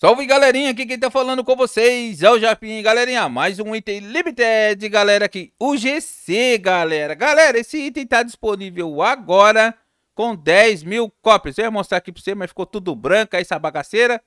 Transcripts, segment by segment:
Salve galerinha, aqui quem tá falando com vocês é o Japim, galerinha, mais um item limited, galera, aqui, o GC, galera. Galera, esse item tá disponível agora com 10 mil cópias. Eu ia mostrar aqui pra você, mas ficou tudo branco aí, essa bagaceira.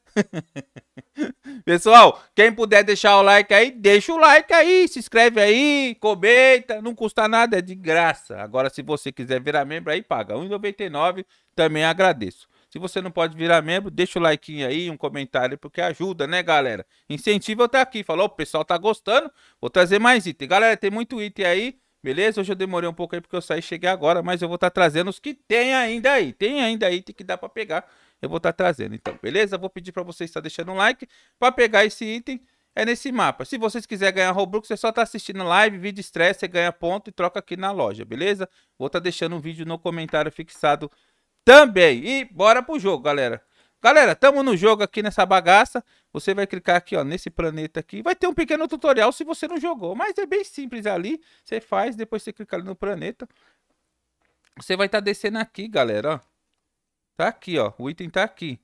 Pessoal, quem puder deixar o like aí, deixa o like aí, se inscreve aí, comenta, não custa nada, é de graça. Agora, se você quiser virar membro aí, paga R$1,99, também agradeço. Se você não pode virar membro, deixa o like aí, um comentário, porque ajuda, né, galera? Incentivo eu estar tá aqui. Falou, o pessoal tá gostando, vou trazer mais item. Galera, tem muito item aí, beleza? Hoje eu demorei um pouco aí porque eu saí cheguei agora, mas eu vou estar tá trazendo os que tem ainda aí. Tem ainda item que dá para pegar, eu vou estar tá trazendo. Então, beleza? Vou pedir para vocês estar deixando um like para pegar esse item é nesse mapa. Se vocês quiserem ganhar Robux, você é só estar assistindo live, vídeo estresse, você ganha ponto e troca aqui na loja, beleza? Vou estar deixando um vídeo no comentário fixado também. E bora pro jogo, galera. Galera, tamo no jogo aqui nessa bagaça. Você vai clicar aqui, ó, nesse planeta aqui. Vai ter um pequeno tutorial se você não jogou, mas é bem simples ali. Você faz, depois você clica ali no planeta. Você vai estar tá descendo aqui, galera, ó. Tá aqui, ó. O item tá aqui.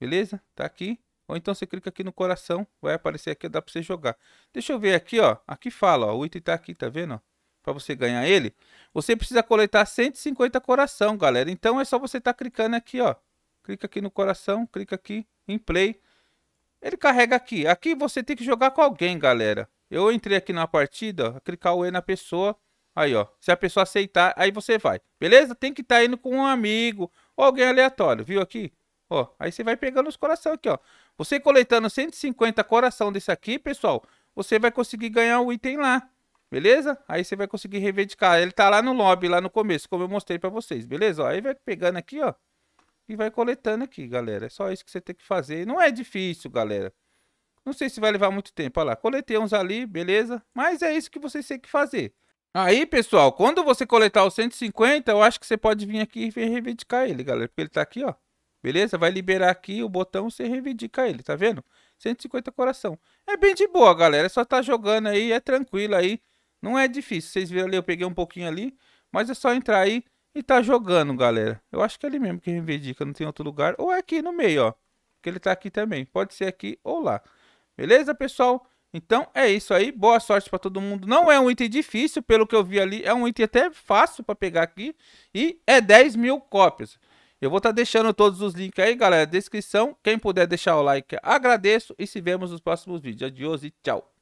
Beleza? Tá aqui. Ou então você clica aqui no coração, vai aparecer aqui, dá pra você jogar. Deixa eu ver aqui, ó. Aqui fala, ó. O item tá aqui, tá vendo, ó? para você ganhar ele, você precisa coletar 150 coração, galera. Então é só você estar tá clicando aqui, ó. Clica aqui no coração, clica aqui em play. Ele carrega aqui. Aqui você tem que jogar com alguém, galera. Eu entrei aqui na partida, ó, clicar o E na pessoa. Aí, ó. Se a pessoa aceitar, aí você vai. Beleza? Tem que estar tá indo com um amigo ou alguém aleatório, viu aqui? Ó, aí você vai pegando os coração aqui, ó. Você coletando 150 coração desse aqui, pessoal, você vai conseguir ganhar o um item lá. Beleza? Aí você vai conseguir reivindicar. Ele tá lá no lobby, lá no começo, como eu mostrei pra vocês, beleza? Ó, aí vai pegando aqui, ó. E vai coletando aqui, galera. É só isso que você tem que fazer. Não é difícil, galera. Não sei se vai levar muito tempo. Olha lá, coletei uns ali, beleza? Mas é isso que você tem que fazer. Aí, pessoal, quando você coletar os 150, eu acho que você pode vir aqui e reivindicar ele, galera. Porque ele tá aqui, ó. Beleza? Vai liberar aqui o botão, você reivindica ele, tá vendo? 150 coração. É bem de boa, galera. É só tá jogando aí, é tranquilo aí. Não é difícil. Vocês viram ali, eu peguei um pouquinho ali. Mas é só entrar aí e tá jogando, galera. Eu acho que é ali mesmo que reivindica, não tem outro lugar. Ou é aqui no meio, ó. Que ele tá aqui também. Pode ser aqui ou lá. Beleza, pessoal? Então é isso aí. Boa sorte para todo mundo. Não é um item difícil, pelo que eu vi ali. É um item até fácil para pegar aqui. E é 10 mil cópias. Eu vou estar tá deixando todos os links aí, galera. Descrição. Quem puder deixar o like, agradeço. E se vemos nos próximos vídeos. Adiós e tchau.